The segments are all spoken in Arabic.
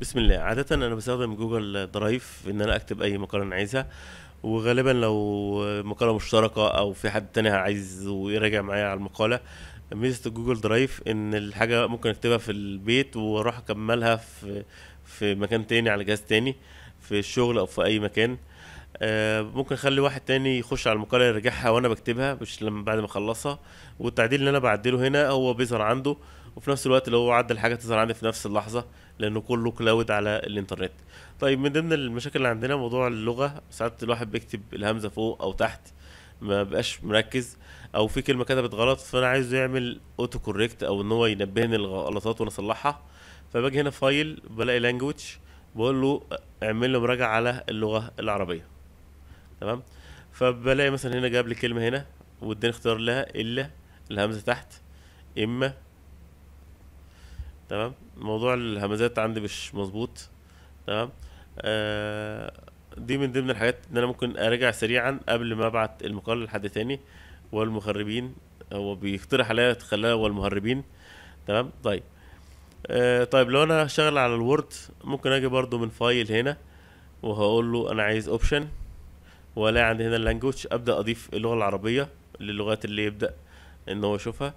بسم الله عادة أنا بستخدم جوجل درايف إن أنا أكتب أي مقالة أنا عايزها وغالبا لو مقالة مشتركة أو في حد تاني عايز ويراجع معايا على المقالة ميزة جوجل درايف إن الحاجة ممكن أكتبها في البيت وأروح أكملها في في مكان تاني على جهاز تاني في الشغل أو في أي مكان آه، ممكن اخلي واحد تاني يخش على المقاله يراجعها وانا بكتبها مش لما بعد ما اخلصها والتعديل اللي انا بعدله هنا هو بيظهر عنده وفي نفس الوقت لو عدى الحاجه تظهر عندي في نفس اللحظه لانه كله كلاود على الانترنت طيب من ضمن المشاكل اللي عندنا موضوع اللغه ساعات الواحد بيكتب الهمزه فوق او تحت ما بقاش مركز او في كلمه كتبت غلط فانا عايزه يعمل اوتو كوريكت او ان هو ينبهني الغلطات وانا اصلحها فباجي هنا فايل بلاقي لانجوج بقول له اعمل له مراجعه على اللغه العربيه تمام فبلاقي مثلا هنا جاب لي كلمه هنا واداني اختيار لها الا الهمزه تحت اما تمام موضوع الهمزات عندي مش مظبوط تمام آه، دي من ضمن الحاجات ان انا ممكن اراجع سريعا قبل ما ابعت المقال لحد تاني والمخربين هو بيقترح عليا تخليها والمهربين تمام طيب آه، طيب لو انا شغل على الوورد ممكن اجي برضو من فايل هنا وهقول له انا عايز اوبشن والاقي عندي هنا اللانجوج ابدا اضيف اللغه العربيه للغات اللي يبدا ان هو يشوفها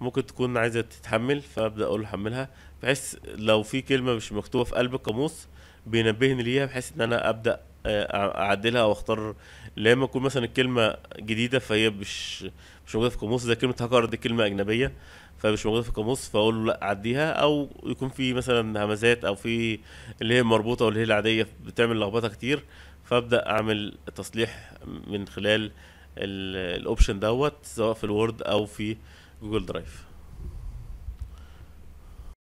ممكن تكون عايزه تتحمل فابدا اقول له حملها بحيث لو في كلمه مش مكتوبه في قلب القاموس بينبهني ليها بحيث ان انا ابدا آه، اعدلها او اختار لما تكون مثلا الكلمه جديده فهي مش مش موجوده في القاموس زي كلمه هاكر دي كلمه اجنبيه فمش موجوده في القاموس فاقول له لا عديها او يكون في مثلا همزات او في اللي هي مربوطه واللي هي العاديه بتعمل لخبطه كتير فابدا اعمل تصليح من خلال الاوبشن دوت سواء في الوورد او في Google Drive.